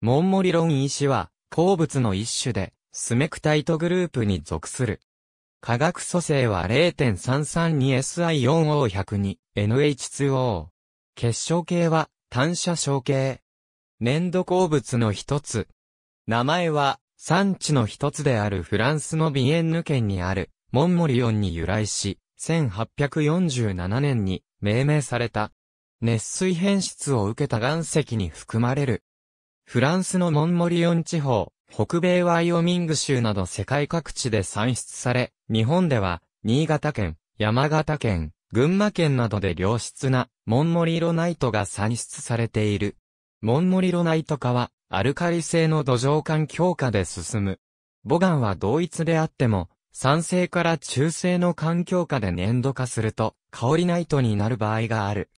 モンモリロン石は、鉱物の一種で、スメクタイトグループに属する。化学組成は 0.332SI4O102NH2O。結晶系は、単車晶系。粘土鉱物の一つ。名前は、産地の一つであるフランスのビエンヌ県にある、モンモリオンに由来し、1847年に命名された。熱水変質を受けた岩石に含まれるフランスのモンモリオン地方、北米ワイオミング州など世界各地で産出され、日本では、新潟県、山形県、群馬県などで良質な、モンモリロナイトが産出されている。モンモリロナイト化は、アルカリ性の土壌環境下で進む。ボガンは同一であっても、酸性から中性の環境下で粘土化すると、香りナイトになる場合がある。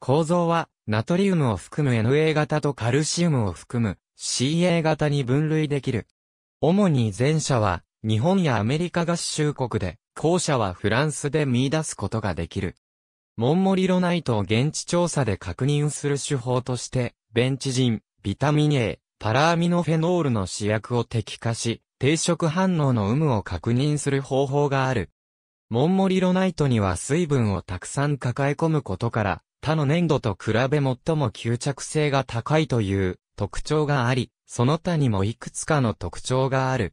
構造は、ナトリウムを含む NA 型とカルシウムを含む CA 型に分類できる。主に前者は、日本やアメリカ合衆国で、後者はフランスで見出すことができる。モンモリロナイトを現地調査で確認する手法として、ベンチジン、ビタミン A、パラアミノフェノールの試薬を適化し、定食反応の有無を確認する方法がある。モンモリロナイトには水分をたくさん抱え込むことから、他の粘土と比べ最も吸着性が高いという特徴があり、その他にもいくつかの特徴がある。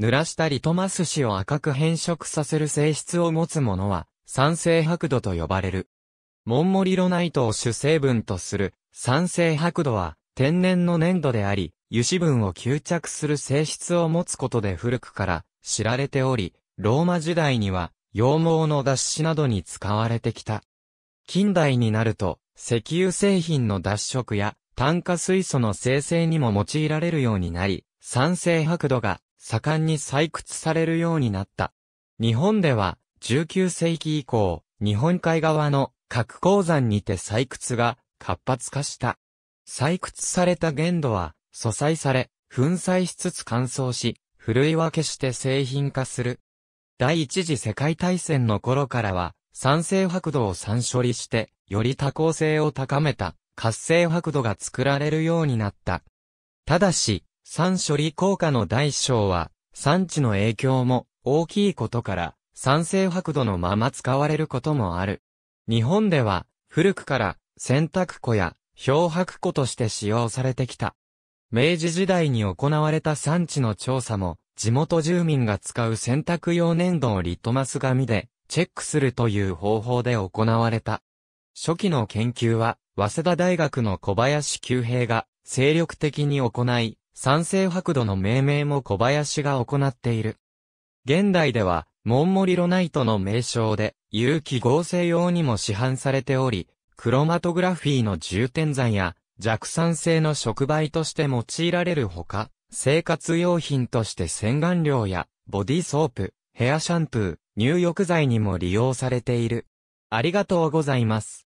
濡らしたリトマス紙を赤く変色させる性質を持つものは、酸性白土と呼ばれる。モンモリロナイトを主成分とする酸性白土は天然の粘土であり、油脂分を吸着する性質を持つことで古くから知られており、ローマ時代には羊毛の脱脂などに使われてきた。近代になると、石油製品の脱色や炭化水素の生成にも用いられるようになり、酸性白土が盛んに採掘されるようになった。日本では19世紀以降、日本海側の核鉱山にて採掘が活発化した。採掘された限度は素材され、粉砕しつつ乾燥し、ふるい分けして製品化する。第一次世界大戦の頃からは、酸性白土を酸処理して、より多孔性を高めた活性白土が作られるようになった。ただし、酸処理効果の大小は、産地の影響も大きいことから、酸性白土のまま使われることもある。日本では、古くから、洗濯庫や、漂白庫として使用されてきた。明治時代に行われた産地の調査も、地元住民が使う洗濯用粘土をリトマス紙で、チェックするという方法で行われた。初期の研究は、早稲田大学の小林久平が精力的に行い、酸性白土の命名も小林が行っている。現代では、モンモリロナイトの名称で、有機合成用にも市販されており、クロマトグラフィーの重点剤や弱酸性の触媒として用いられるほか、生活用品として洗顔料やボディソープ、ヘアシャンプー、入浴剤にも利用されている。ありがとうございます。